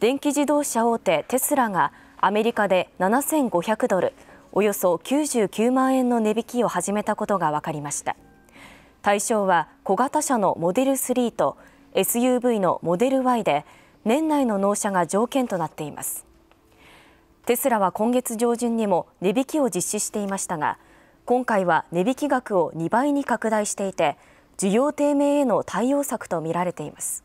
電気自動車大手テスラがアメリカで7500ドルおよそ99万円の値引きを始めたことが分かりました対象は小型車のモデル3と SUV のモデル Y で年内の納車が条件となっていますテスラは今月上旬にも値引きを実施していましたが今回は値引き額を2倍に拡大していて需要低迷への対応策とみられています